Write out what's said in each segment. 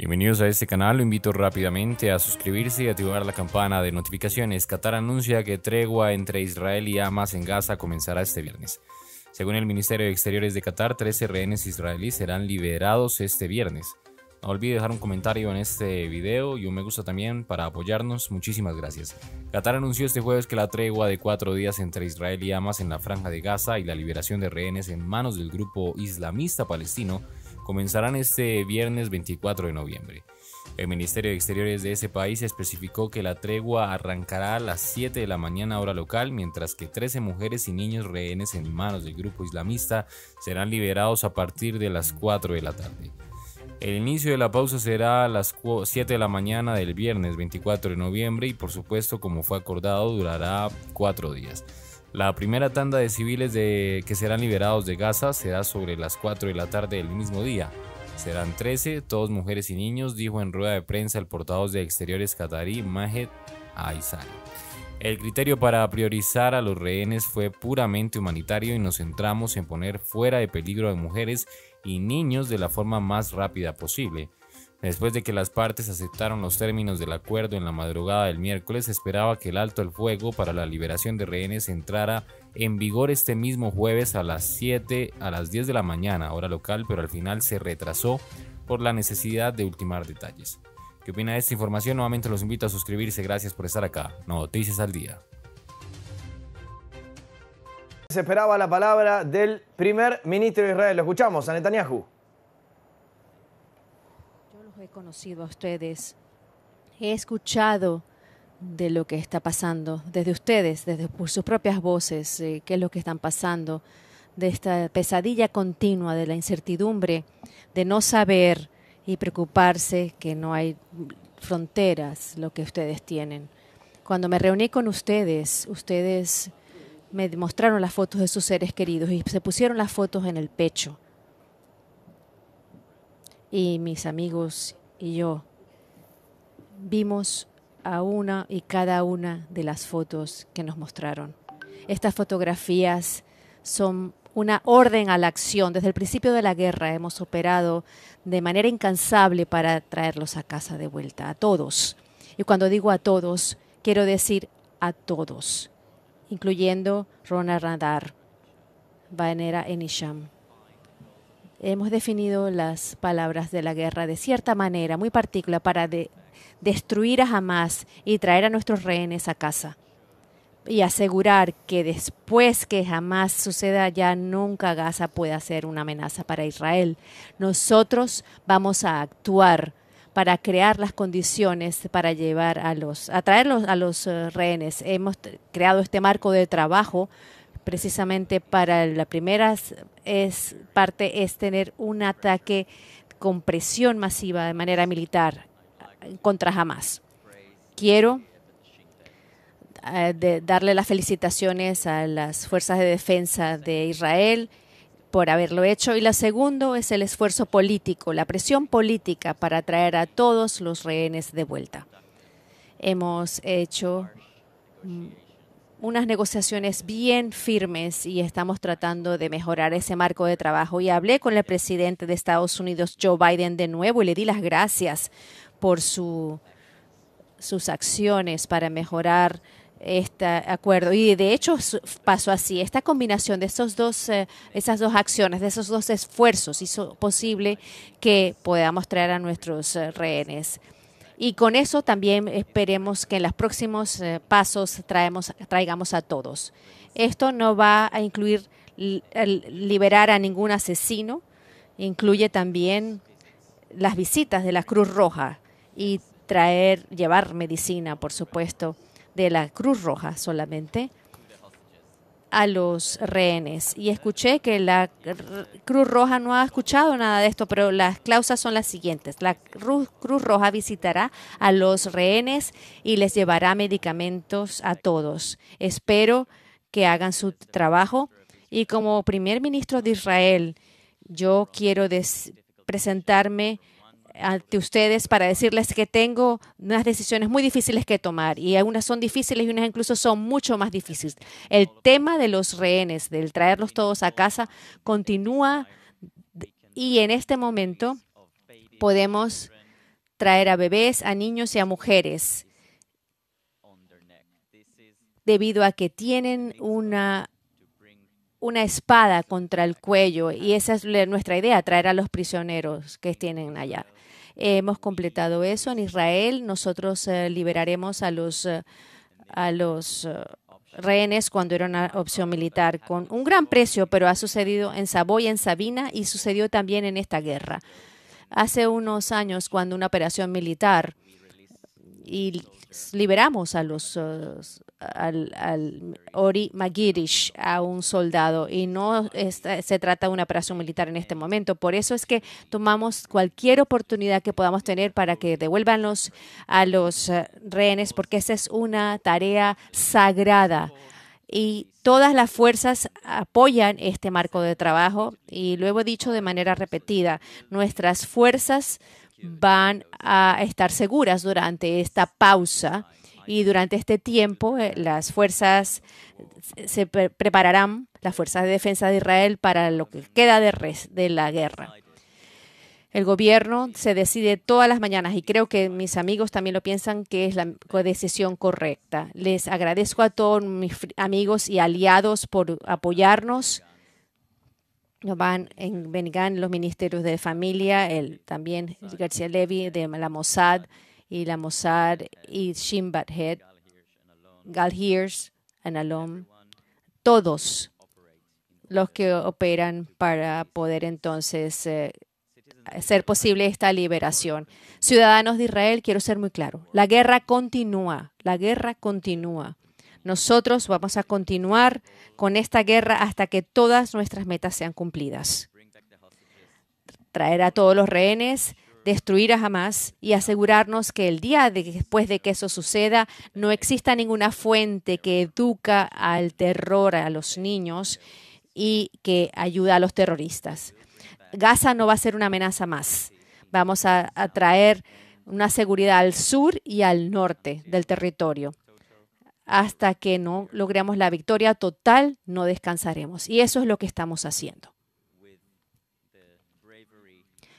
Bienvenidos a este canal, lo invito rápidamente a suscribirse y activar la campana de notificaciones. Qatar anuncia que tregua entre Israel y Hamas en Gaza comenzará este viernes. Según el Ministerio de Exteriores de Qatar, 13 rehenes israelíes serán liberados este viernes. No olvide dejar un comentario en este video y un me gusta también para apoyarnos. Muchísimas gracias. Qatar anunció este jueves que la tregua de cuatro días entre Israel y Hamas en la franja de Gaza y la liberación de rehenes en manos del grupo islamista palestino comenzarán este viernes 24 de noviembre. El Ministerio de Exteriores de ese país especificó que la tregua arrancará a las 7 de la mañana hora local, mientras que 13 mujeres y niños rehenes en manos del grupo islamista serán liberados a partir de las 4 de la tarde. El inicio de la pausa será a las 7 de la mañana del viernes 24 de noviembre y por supuesto como fue acordado durará 4 días. La primera tanda de civiles que serán liberados de Gaza será sobre las 4 de la tarde del mismo día. Serán 13, todos mujeres y niños, dijo en rueda de prensa el portavoz de Exteriores qatarí Mahed Aizan. El criterio para priorizar a los rehenes fue puramente humanitario y nos centramos en poner fuera de peligro a mujeres y niños de la forma más rápida posible. Después de que las partes aceptaron los términos del acuerdo en la madrugada del miércoles, se esperaba que el alto el fuego para la liberación de rehenes entrara en vigor este mismo jueves a las 7 a las 10 de la mañana, hora local, pero al final se retrasó por la necesidad de ultimar detalles. ¿Qué opina de esta información? Nuevamente los invito a suscribirse. Gracias por estar acá. No Noticias al día. Se esperaba la palabra del primer ministro de Israel. Lo escuchamos, a Netanyahu he conocido a ustedes, he escuchado de lo que está pasando desde ustedes, desde sus propias voces, eh, qué es lo que están pasando, de esta pesadilla continua, de la incertidumbre, de no saber y preocuparse que no hay fronteras lo que ustedes tienen. Cuando me reuní con ustedes, ustedes me mostraron las fotos de sus seres queridos y se pusieron las fotos en el pecho y mis amigos y yo vimos a una y cada una de las fotos que nos mostraron. Estas fotografías son una orden a la acción. Desde el principio de la guerra hemos operado de manera incansable para traerlos a casa de vuelta, a todos. Y cuando digo a todos, quiero decir a todos, incluyendo Rona Radar, Vanera Enisham, hemos definido las palabras de la guerra de cierta manera, muy particular, para destruir a Hamas y traer a nuestros rehenes a casa y asegurar que después que jamás suceda ya nunca Gaza pueda ser una amenaza para Israel. Nosotros vamos a actuar para crear las condiciones para llevar a los, traerlos a los eh, rehenes. Hemos creado este marco de trabajo precisamente para la primera es, parte es tener un ataque con presión masiva de manera militar eh, contra Hamas. Quiero eh, darle las felicitaciones a las fuerzas de defensa de Israel por haberlo hecho y la segunda es el esfuerzo político, la presión política para traer a todos los rehenes de vuelta. Hemos hecho mm, unas negociaciones bien firmes y estamos tratando de mejorar ese marco de trabajo. Y hablé con el presidente de Estados Unidos, Joe Biden, de nuevo y le di las gracias por su, sus acciones para mejorar este acuerdo. Y de hecho pasó así. Esta combinación de esos dos, eh, esas dos acciones, de esos dos esfuerzos hizo posible que podamos traer a nuestros eh, rehenes y con eso también esperemos que en los próximos eh, pasos traemos, traigamos a todos. Esto no va a incluir liberar a ningún asesino, incluye también las visitas de la Cruz Roja y traer, llevar medicina, por supuesto, de la Cruz Roja solamente a los rehenes. Y escuché que la Cruz Roja no ha escuchado nada de esto, pero las clausas son las siguientes. La Cruz Roja visitará a los rehenes y les llevará medicamentos a todos. Espero que hagan su trabajo. Y como primer ministro de Israel, yo quiero presentarme ante ustedes para decirles que tengo unas decisiones muy difíciles que tomar y algunas son difíciles y unas incluso son mucho más difíciles. El tema de los rehenes, del traerlos todos a casa, continúa y en este momento podemos traer a bebés, a niños y a mujeres debido a que tienen una una espada contra el cuello y esa es nuestra idea, traer a los prisioneros que tienen allá. Hemos completado eso en Israel. Nosotros eh, liberaremos a los, eh, a los eh, rehenes cuando era una opción militar con un gran precio, pero ha sucedido en Saboya, en Sabina y sucedió también en esta guerra. Hace unos años, cuando una operación militar y liberamos a los al, Ori Magirish, a un soldado, y no se trata de una operación militar en este momento. Por eso es que tomamos cualquier oportunidad que podamos tener para que devuelvan a los eh, rehenes, porque esa es una tarea sagrada. Y todas las fuerzas apoyan este marco de trabajo, y lo he dicho de manera repetida, nuestras fuerzas van a estar seguras durante esta pausa y durante este tiempo eh, las fuerzas se prepararán, las fuerzas de defensa de Israel, para lo que queda de, de la guerra. El gobierno se decide todas las mañanas y creo que mis amigos también lo piensan que es la decisión correcta. Les agradezco a todos mis amigos y aliados por apoyarnos van en, vendrán los ministerios de familia, el, también García Levy de la Mossad y la Mossad y Shin Head, Gal Analom, todos los que operan para poder entonces ser eh, hacer posible esta liberación. Ciudadanos de Israel, quiero ser muy claro, la guerra continúa, la guerra continúa. Nosotros vamos a continuar con esta guerra hasta que todas nuestras metas sean cumplidas. Traer a todos los rehenes, destruir a Hamas y asegurarnos que el día después de que eso suceda no exista ninguna fuente que educa al terror a los niños y que ayuda a los terroristas. Gaza no va a ser una amenaza más. Vamos a traer una seguridad al sur y al norte del territorio hasta que no logremos la victoria total, no descansaremos. Y eso es lo que estamos haciendo.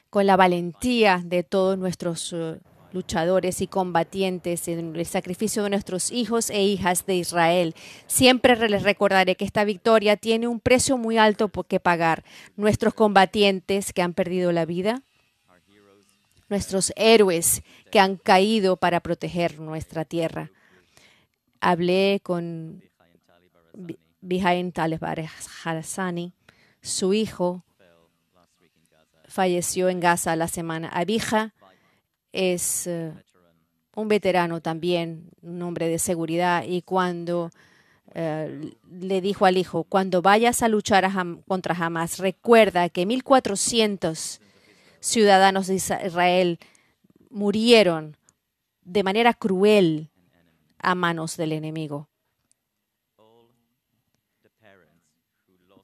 Con la valentía de todos nuestros eh, luchadores y combatientes, en el sacrificio de nuestros hijos e hijas de Israel. Siempre les recordaré que esta victoria tiene un precio muy alto por que pagar. Nuestros combatientes que han perdido la vida, nuestros héroes que han caído para proteger nuestra tierra hablé con Bihain Talib Harsani, su hijo falleció en Gaza la semana. Abija es eh, un veterano también, un hombre de seguridad, y cuando eh, le dijo al hijo, cuando vayas a luchar contra Hamas, recuerda que 1.400 ciudadanos de Israel murieron de manera cruel a manos del enemigo.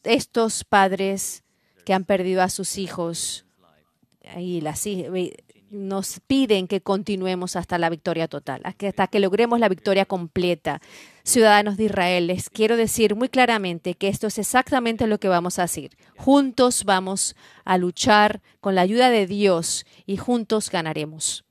Estos padres que han perdido a sus hijos las, nos piden que continuemos hasta la victoria total, hasta que logremos la victoria completa. Ciudadanos de Israel, les quiero decir muy claramente que esto es exactamente lo que vamos a hacer. Juntos vamos a luchar con la ayuda de Dios y juntos ganaremos.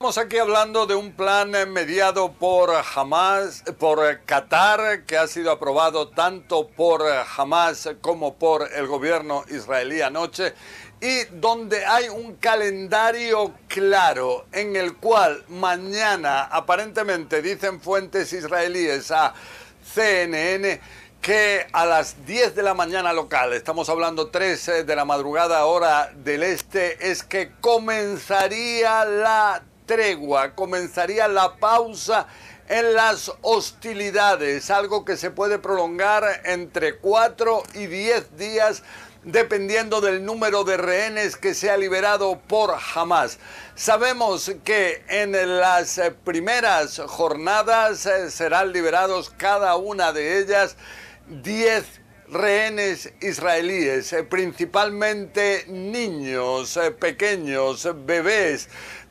Estamos aquí hablando de un plan eh, mediado por Hamas, por Qatar, que ha sido aprobado tanto por eh, Hamas como por el gobierno israelí anoche, y donde hay un calendario claro en el cual mañana, aparentemente, dicen fuentes israelíes a CNN, que a las 10 de la mañana local, estamos hablando 3 eh, de la madrugada hora del este, es que comenzaría la tregua, comenzaría la pausa en las hostilidades, algo que se puede prolongar entre 4 y 10 días dependiendo del número de rehenes que sea liberado por Hamas. Sabemos que en las primeras jornadas eh, serán liberados cada una de ellas 10 rehenes israelíes, eh, principalmente niños, eh, pequeños, bebés.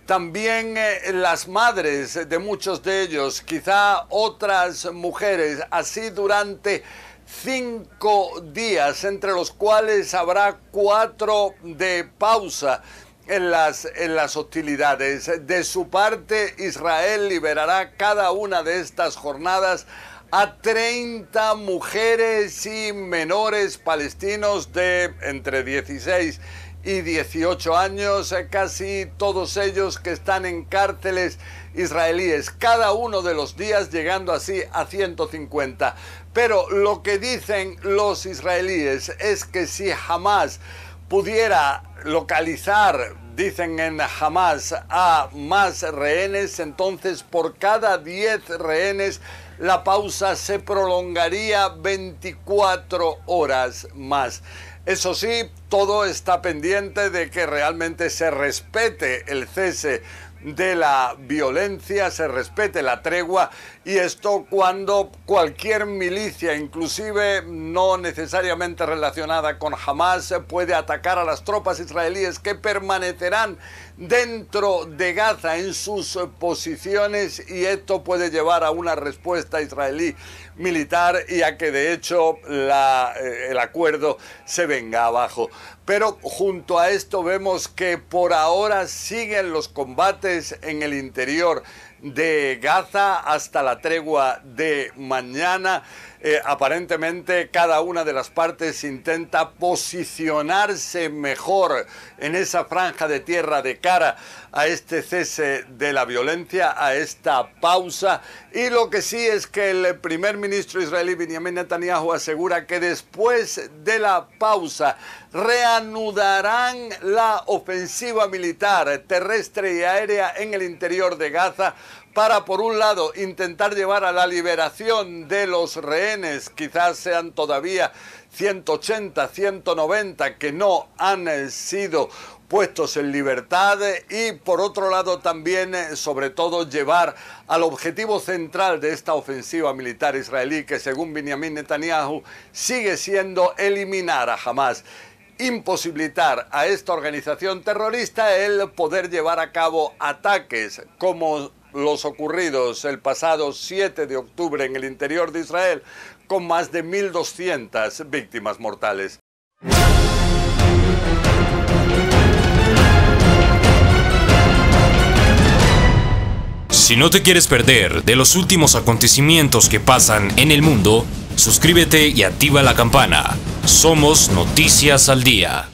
También eh, las madres de muchos de ellos, quizá otras mujeres, así durante cinco días, entre los cuales habrá cuatro de pausa. En las, en las, hostilidades. De su parte, Israel liberará cada una de estas jornadas a 30 mujeres y menores palestinos de entre 16 y 18 años, eh, casi todos ellos que están en cárceles israelíes, cada uno de los días llegando así a 150. Pero lo que dicen los israelíes es que si jamás pudiera localizar, dicen en jamás a más rehenes, entonces por cada 10 rehenes la pausa se prolongaría 24 horas más. Eso sí, todo está pendiente de que realmente se respete el cese de la violencia, se respete la tregua y esto cuando cualquier milicia, inclusive no necesariamente relacionada con Hamas, puede atacar a las tropas israelíes que permanecerán dentro de Gaza en sus posiciones y esto puede llevar a una respuesta israelí militar y a que de hecho eh, el acuerdo se venga abajo. Pero junto a esto vemos que por ahora siguen los combates en el interior de Gaza hasta la tregua de mañana. Eh, aparentemente cada una de las partes intenta posicionarse mejor en esa franja de tierra de cara a este cese de la violencia, a esta pausa. Y lo que sí es que el primer ministro israelí Benjamin Netanyahu asegura que después de la pausa reanudarán la ofensiva militar terrestre y aérea en el interior de Gaza para, por un lado, intentar llevar a la liberación de los rehenes, quizás sean todavía 180, 190 que no han eh, sido puestos en libertad y por otro lado también eh, sobre todo llevar al objetivo central de esta ofensiva militar israelí que según Benjamin Netanyahu sigue siendo eliminar a Hamas imposibilitar a esta organización terrorista el poder llevar a cabo ataques como los ocurridos el pasado 7 de octubre en el interior de Israel, con más de 1.200 víctimas mortales. Si no te quieres perder de los últimos acontecimientos que pasan en el mundo, suscríbete y activa la campana. Somos Noticias al Día.